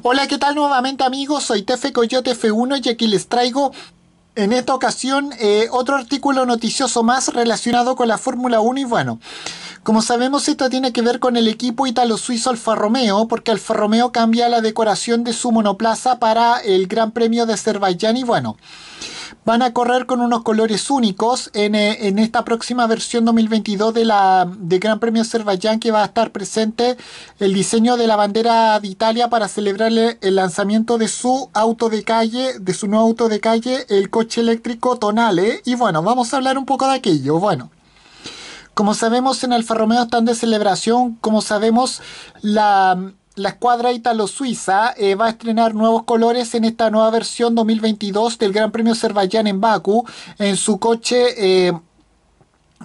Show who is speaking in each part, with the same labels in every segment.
Speaker 1: Hola, ¿qué tal nuevamente amigos? Soy Tefe Coyote F1 y aquí les traigo en esta ocasión eh, otro artículo noticioso más relacionado con la Fórmula 1 y bueno, como sabemos esto tiene que ver con el equipo italo-suizo Alfa Romeo porque Alfa Romeo cambia la decoración de su monoplaza para el Gran Premio de Azerbaiyán y bueno van a correr con unos colores únicos en, eh, esta próxima versión 2022 de la Gran Premio Azerbaiyán que va a estar presente el diseño de la bandera de Italia para celebrar el lanzamiento de su auto de calle, de su nuevo auto de calle, el coche eléctrico Tonale. ¿eh? Y bueno, vamos a hablar un poco de aquello. Bueno. Como sabemos, en Alfa Romeo están de celebración. Como sabemos, la, la escuadra italo suiza eh, va a estrenar nuevos colores en esta nueva versión 2022 del Gran Premio Azerbaiyán en Bakú. En su coche eh,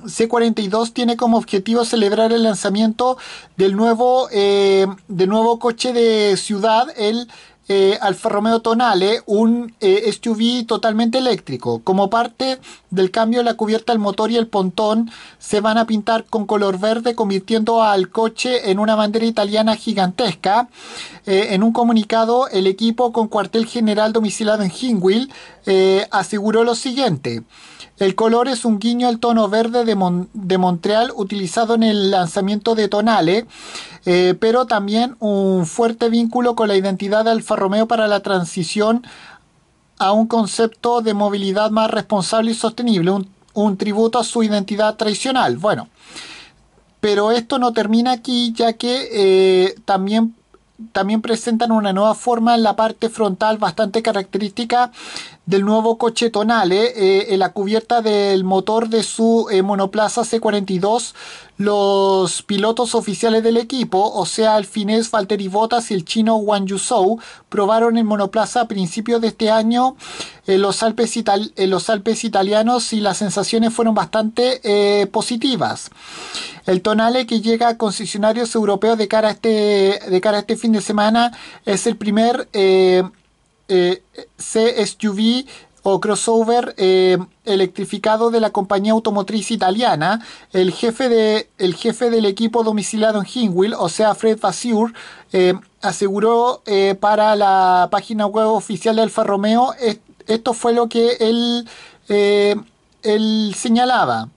Speaker 1: C42 tiene como objetivo celebrar el lanzamiento del nuevo, eh, del nuevo coche de ciudad, el al eh, Alfa Romeo Tonale un eh, SUV totalmente eléctrico. Como parte del cambio la cubierta el motor y el pontón, se van a pintar con color verde, convirtiendo al coche en una bandera italiana gigantesca. Eh, en un comunicado, el equipo con cuartel general domiciliado en Hinwil aseguró lo siguiente. El color es un guiño al tono verde de Montreal utilizado en el lanzamiento de Tonale. Eh, pero también un fuerte vínculo con la identidad de Alfa Romeo para la transición a un concepto de movilidad más responsable y sostenible, un, tributo a su identidad tradicional. Bueno, pero esto no termina aquí, ya que eh, también también presentan una nueva forma en la parte frontal bastante característica del nuevo coche Tonale. ¿eh? Eh, en la cubierta del motor de su eh, monoplaza C42, los pilotos oficiales del equipo, o sea el finés Valtteri Bottas y el chino Wang Yusou probaron el monoplaza a principios de este año en los Alpes, los Alpes italianos y las sensaciones fueron bastante eh, positivas. El Tonale que llega a concesionarios europeos de cara a este, de cara este fin de semana es el primer eh, eh, CSUV o crossover electrificado de la compañía automotriz italiana, el jefe, de, el jefe del equipo domiciliado en Hinwil, o sea, Fred Vasseur, aseguró para la página web oficial de Alfa Romeo esto fue lo que él, eh, él señalaba.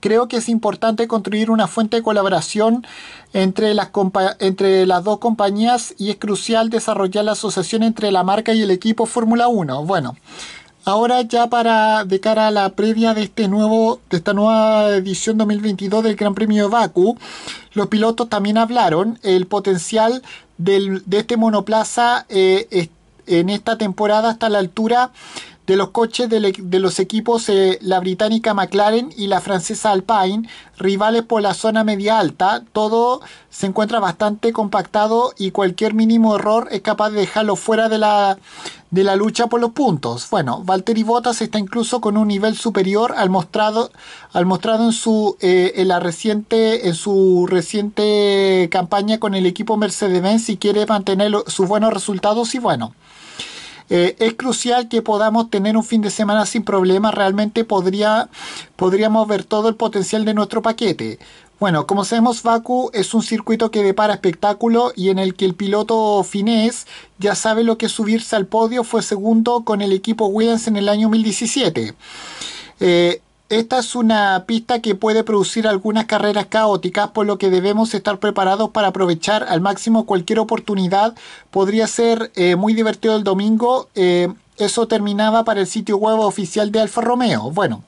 Speaker 1: Creo que es importante construir una fuente de colaboración entre las, entre las dos compañías y es crucial desarrollar la asociación entre la marca y el equipo Fórmula 1. Bueno, ahora ya para de cara a la previa de, este nuevo, de esta nueva edición 2022 del Gran Premio de Baku, los pilotos también hablaron. El potencial de este monoplaza eh, en esta temporada hasta la altura de los coches de, los equipos, eh, la británica McLaren y la francesa Alpine, rivales por la zona media alta, todo se encuentra bastante compactado y cualquier mínimo error es capaz de dejarlo fuera de la, lucha por los puntos. Bueno, Valtteri Bottas está incluso con un nivel superior al mostrado, al mostrado en, su, eh, en, la reciente, en su reciente campaña con el equipo Mercedes-Benz si quiere mantener sus buenos resultados y bueno. Eh, es crucial que podamos tener un fin de semana sin problemas. Realmente podría, podríamos ver todo el potencial de nuestro paquete. Bueno, como sabemos, Baku es un circuito que depara espectáculo y en el que el piloto finés ya sabe lo que es subirse al podio. Fue segundo con el equipo Williams en el año 2017. Esta es una pista que puede producir algunas carreras caóticas, por lo que debemos estar preparados para aprovechar al máximo cualquier oportunidad. Podría ser eh, muy divertido el domingo. Eh, eso terminaba para el sitio web oficial de Alfa Romeo. Bueno,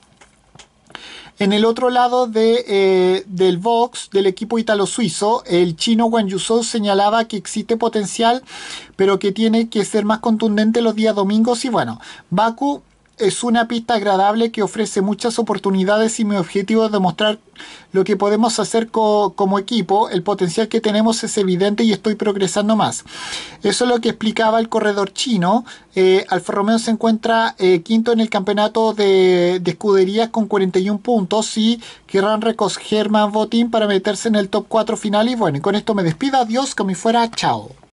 Speaker 1: en el otro lado de, eh, del box del equipo italo-suizo, el chino Wang Yusou señalaba que existe potencial, pero que tiene que ser más contundente los días domingos. Y bueno, Baku es una pista agradable que ofrece muchas oportunidades y mi objetivo es demostrar lo que podemos hacer como equipo, el potencial que tenemos es evidente y estoy progresando más. Eso es lo que explicaba el corredor chino. Eh, Alfa Romeo se encuentra eh, quinto en el campeonato de, escuderías con 41 puntos y querrán recoger más botín para meterse en el top 4 final. Y bueno, con esto me despido. Adiós, como me fuera. Chao.